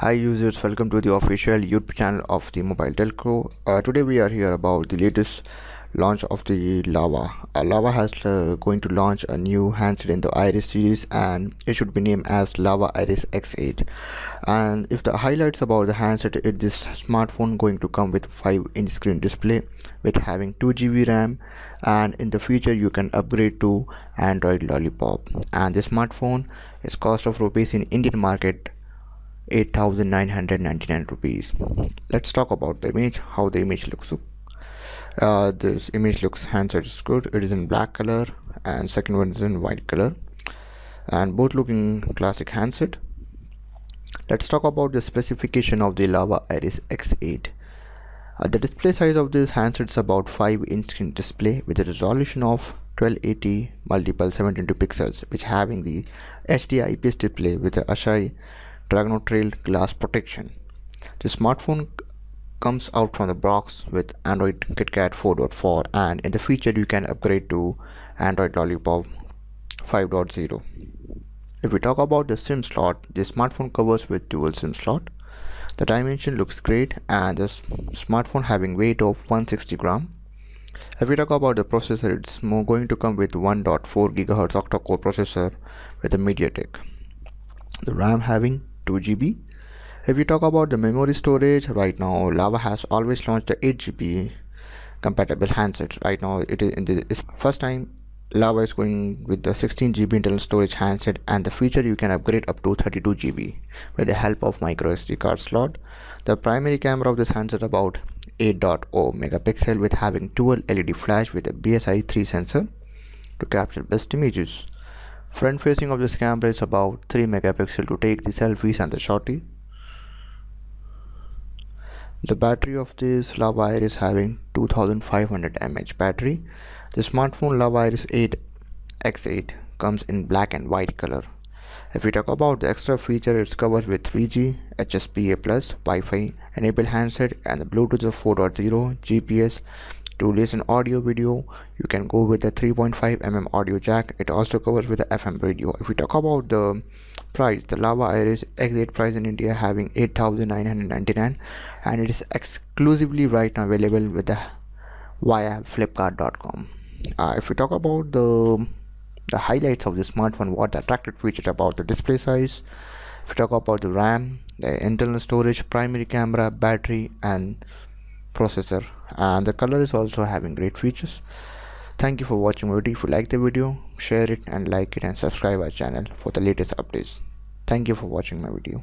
hi users welcome to the official youtube channel of the mobile telco uh, today we are here about the latest launch of the lava uh, lava has uh, going to launch a new handset in the iris series and it should be named as lava iris x8 and if the highlights about the handset this smartphone going to come with 5 inch screen display with having 2gb ram and in the future you can upgrade to android lollipop and the smartphone is cost of rupees in indian market 8999 rupees let's talk about the image how the image looks uh, this image looks handset is good it is in black color and second one is in white color and both looking classic handset let's talk about the specification of the lava iris x8 uh, the display size of this handset is about 5 inch display with a resolution of 1280 multiple seventy two pixels which having the HD IPS display with a ASHI Dragno Trail glass protection. The smartphone comes out from the box with Android KitKat 4.4 and in the future you can upgrade to Android Lollipop 5.0. If we talk about the SIM slot, the smartphone covers with dual SIM slot. The dimension looks great and the smartphone having weight of 160 gram. If we talk about the processor, it's going to come with 1.4 GHz octa-core processor with a MediaTek. The RAM having 2 GB. If you talk about the memory storage, right now Lava has always launched the 8 GB compatible handset. Right now it is in the first time Lava is going with the 16 GB internal storage handset and the feature you can upgrade up to 32 GB with the help of micro SD card slot. The primary camera of this handset about 8.0 megapixel with having dual LED flash with a BSI 3 sensor to capture best images front facing of this camera is about 3 megapixel to take the selfies and the shotty the battery of this LaWire is having 2500 mAh battery. The smartphone LaWire is 8x8 comes in black and white color. If we talk about the extra feature, it's covered with 3G, HSPA+, Wi-Fi enabled handset and the Bluetooth 4.0, GPS to listen audio video you can go with the 3.5 mm audio jack it also covers with the fm radio if we talk about the price the lava iris exit price in india having 8999 and it is exclusively right now available with the via flipkart.com uh, if we talk about the the highlights of the smartphone what attracted features about the display size if we talk about the ram the internal storage primary camera battery and processor and the color is also having great features thank you for watching my video if you like the video share it and like it and subscribe our channel for the latest updates thank you for watching my video